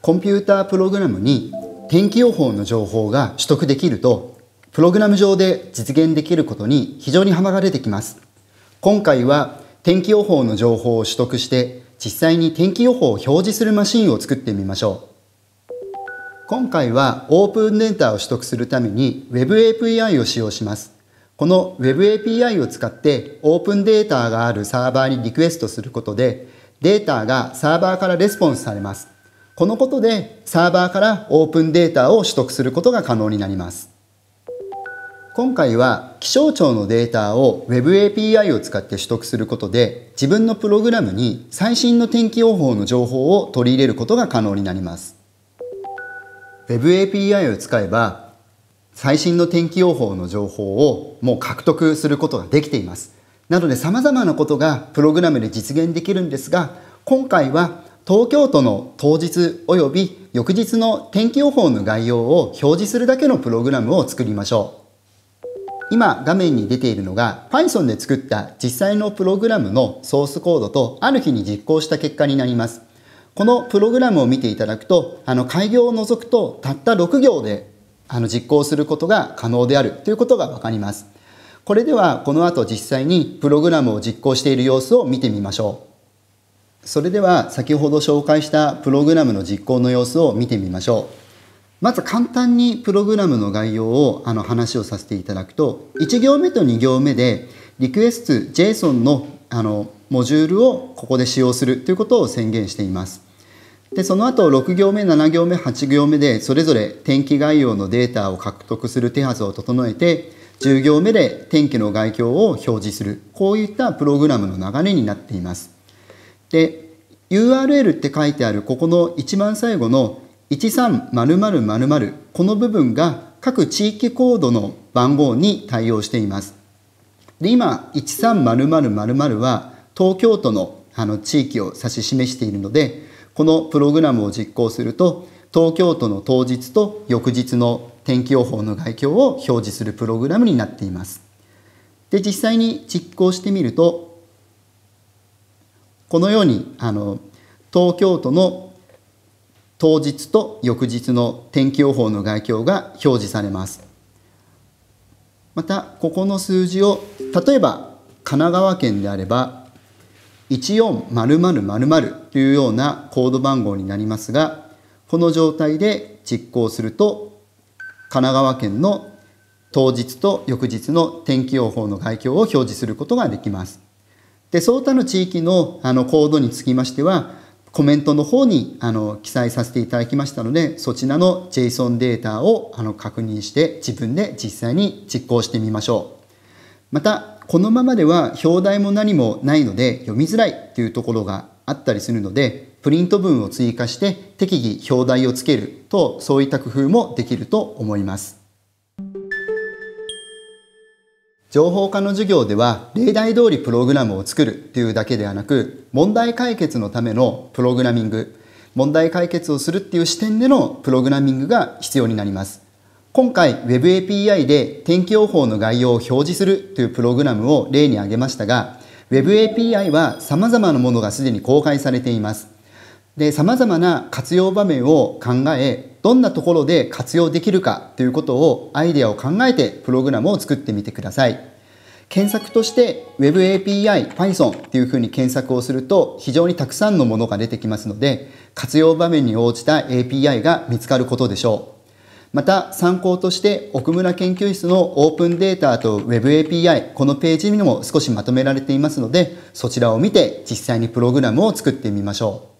コンピュータープログラムに天気予報の情報が取得できるとプログラム上で実現できることに非常に幅が出てきます今回は天気予報の情報を取得して実際に天気予報を表示するマシンを作ってみましょう今回はオープンデータを取得するために WebAPI を使用しますこの Web API を使ってオープンデータがあるサーバーにリクエストすることでデータがサーバーからレスポンスされます。このことでサーバーからオープンデータを取得することが可能になります。今回は気象庁のデータを Web API を使って取得することで自分のプログラムに最新の天気予報の情報を取り入れることが可能になります。Web API を使えば最新の天気予報の情報をもう獲得することができていますなのでさまざまなことがプログラムで実現できるんですが今回は東京都の当日及び翌日の天気予報の概要を表示するだけのプログラムを作りましょう今画面に出ているのが Python で作った実際のプログラムのソースコードとある日に実行した結果になりますこのプログラムを見ていただくとあの開業を除くとたった6行であの実行することが可能であるということがわかります。これではこの後実際にプログラムを実行している様子を見てみましょう。それでは先ほど紹介したプログラムの実行の様子を見てみましょう。まず簡単にプログラムの概要をあの話をさせていただくと1行目と2行目でリクエスト JSON のあのモジュールをここで使用するということを宣言しています。でその後6行目7行目8行目でそれぞれ天気概要のデータを獲得する手はずを整えて10行目で天気の概況を表示するこういったプログラムの流れになっています。で URL って書いてあるここの一番最後の1 3 0 0 0この部分が各地域コードの番号に対応しています。で今130000は東京都のあの地域を指し示しているのでこのプログラムを実行すると東京都の当日と翌日の天気予報の概況を表示するプログラムになっています。で実際に実行してみるとこのようにあの東京都の当日と翌日の天気予報の概況が表示されます。またここの数字を例えば神奈川県であれば1 4 0 0 0というようなコード番号になりますがこの状態で実行すると神奈川県の当日と翌日の天気予報の概況を表示することができます。でその他の地域のあのコードにつきましてはコメントの方にあの記載させていただきましたのでそちらの JSON データをあの確認して自分で実際に実行してみましょう。またこのままでは表題も何もないので読みづらいというところがあったりするのでプリント文を追加して適宜表題をつけるとそういった工夫もできると思います情報科の授業では例題通りプログラムを作るというだけではなく問題解決のためのプログラミング問題解決をするっていう視点でのプログラミングが必要になります今回 Web API で天気予報の概要を表示するというプログラムを例に挙げましたが Web API は様々なものがすでに公開されています。で、様々な活用場面を考え、どんなところで活用できるかということをアイデアを考えてプログラムを作ってみてください。検索として Web API Python というふうに検索をすると非常にたくさんのものが出てきますので、活用場面に応じた API が見つかることでしょう。また参考として奥村研究室のオープンデータと WebAPI このページにも少しまとめられていますのでそちらを見て実際にプログラムを作ってみましょう。